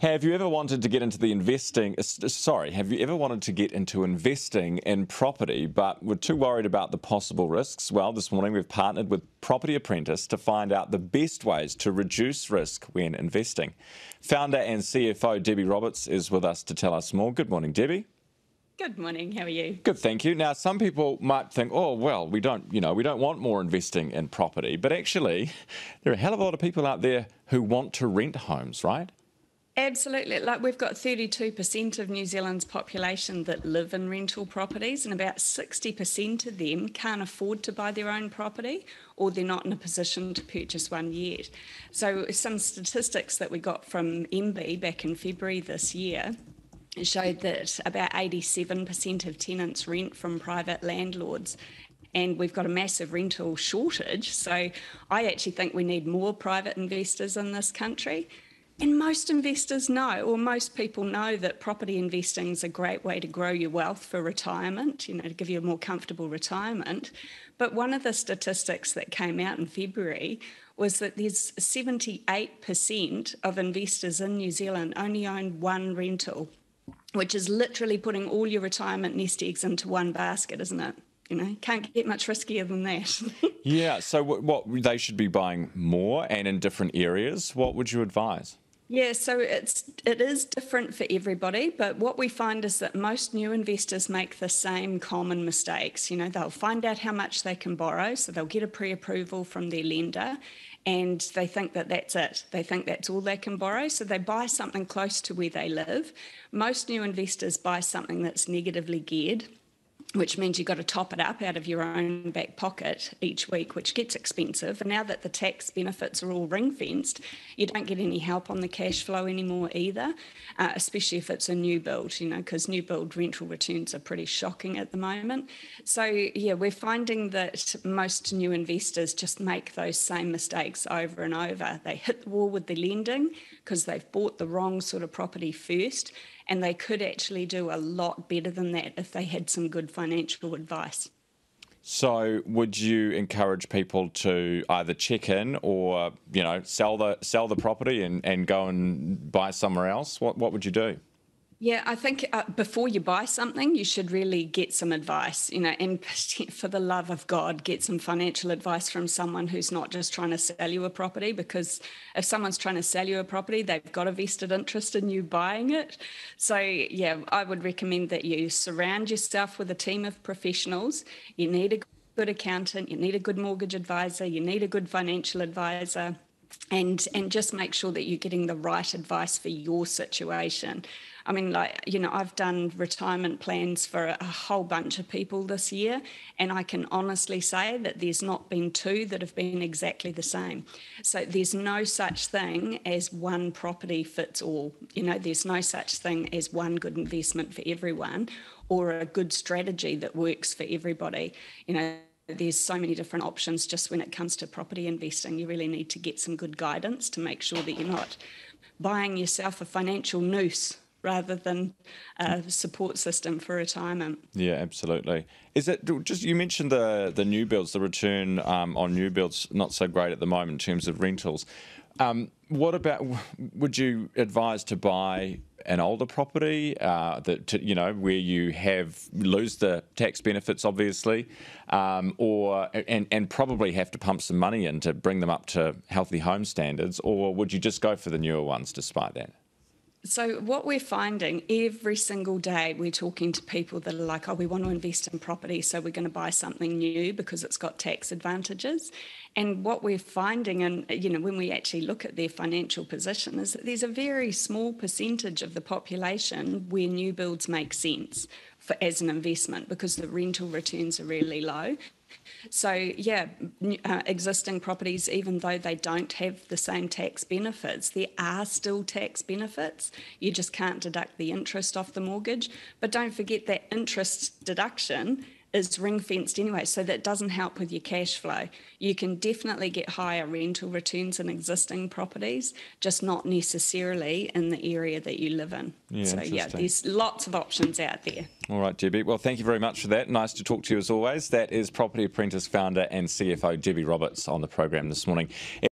Have you ever wanted to get into the investing? Sorry, have you ever wanted to get into investing in property but were too worried about the possible risks? Well, this morning we've partnered with Property Apprentice to find out the best ways to reduce risk when investing. Founder and CFO Debbie Roberts is with us to tell us more. Good morning, Debbie. Good morning. How are you? Good, thank you. Now, some people might think, "Oh, well, we don't, you know, we don't want more investing in property." But actually, there are a hell of a lot of people out there who want to rent homes, right? Absolutely. Like we've got 32% of New Zealand's population that live in rental properties, and about 60% of them can't afford to buy their own property or they're not in a position to purchase one yet. So, some statistics that we got from MB back in February this year showed that about 87% of tenants rent from private landlords and we've got a massive rental shortage. So I actually think we need more private investors in this country. And most investors know, or most people know, that property investing is a great way to grow your wealth for retirement, you know, to give you a more comfortable retirement. But one of the statistics that came out in February was that there's 78% of investors in New Zealand only own one rental, which is literally putting all your retirement nest eggs into one basket, isn't it? you know can't get much riskier than that yeah so what, what, they should be buying more and in different areas what would you advise yeah, so it's it is different for everybody, but what we find is that most new investors make the same common mistakes. You know, they'll find out how much they can borrow, so they'll get a pre-approval from their lender, and they think that that's it. They think that's all they can borrow, so they buy something close to where they live. Most new investors buy something that's negatively geared, which means you've got to top it up out of your own back pocket each week, which gets expensive. And now that the tax benefits are all ring fenced, you don't get any help on the cash flow anymore either, uh, especially if it's a new build, you know, because new build rental returns are pretty shocking at the moment. So, yeah, we're finding that most new investors just make those same mistakes over and over. They hit the wall with the lending because they've bought the wrong sort of property first and they could actually do a lot better than that if they had some good financial advice. So, would you encourage people to either check in or you know sell the sell the property and, and go and buy somewhere else? What what would you do? Yeah, I think uh, before you buy something, you should really get some advice, you know, and for the love of God, get some financial advice from someone who's not just trying to sell you a property. Because if someone's trying to sell you a property, they've got a vested interest in you buying it. So, yeah, I would recommend that you surround yourself with a team of professionals. You need a good accountant, you need a good mortgage advisor, you need a good financial advisor and and just make sure that you're getting the right advice for your situation i mean like you know i've done retirement plans for a, a, whole bunch of people this year and i can honestly say that there's not been two that have been exactly the same so there's no such thing as one property fits all you know there's no such thing as one good investment for everyone or a good strategy that works for everybody you know there's so many different options just when it comes to property investing. You really need to get some good guidance to make sure that you're not buying yourself a financial noose rather than a support system for retirement. Yeah, absolutely. Is it just you mentioned the the new builds, the return um, on new builds not so great at the moment in terms of rentals. Um, what about would you advise to buy an older property uh, that to, you know where you have lose the tax benefits obviously um, or and and probably have to pump some money in to bring them up to healthy home standards or would you just go for the newer ones despite that so, what we're finding every single day, we're talking to people that are like, oh, we want to invest in property, so we're going to buy something new because it's got tax advantages. And what we're finding, and you know, when we actually look at their financial position, is that there's a very small percentage of the population where new builds make sense for as an investment because the rental returns are really low. So, yeah, uh, existing properties, even though they don't have the same tax benefits, there are still tax benefits. You just can't deduct the interest off the mortgage. But don't forget that interest deduction is ring fenced anyway, so that doesn't help with your cash flow. You can definitely get higher rental returns in existing properties, just not necessarily in the area that you live in. Yeah, so, yeah, there's lots of options out there. All right, Debbie. Well, thank you very much for that. Nice to talk to you as always. That is Property Apprentice founder and CFO Debbie Roberts on the program this morning.